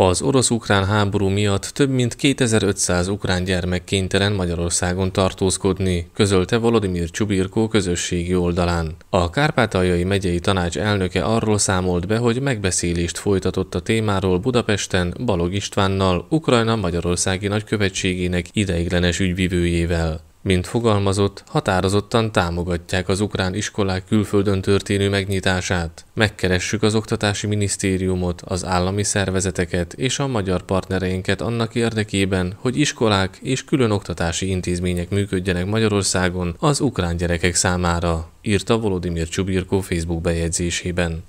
Az orosz-ukrán háború miatt több mint 2500 ukrán gyermek kénytelen Magyarországon tartózkodni, közölte Volodymyr Csubirkó közösségi oldalán. A Kárpátaljai megyei tanács elnöke arról számolt be, hogy megbeszélést folytatott a témáról Budapesten Balog Istvánnal, Ukrajna Magyarországi Nagykövetségének ideiglenes ügyvivőjével mint fogalmazott, határozottan támogatják az ukrán iskolák külföldön történő megnyitását. Megkeressük az oktatási minisztériumot, az állami szervezeteket és a magyar partnereinket annak érdekében, hogy iskolák és külön oktatási intézmények működjenek Magyarországon az ukrán gyerekek számára, írta Volodymyr Csubirko Facebook bejegyzésében.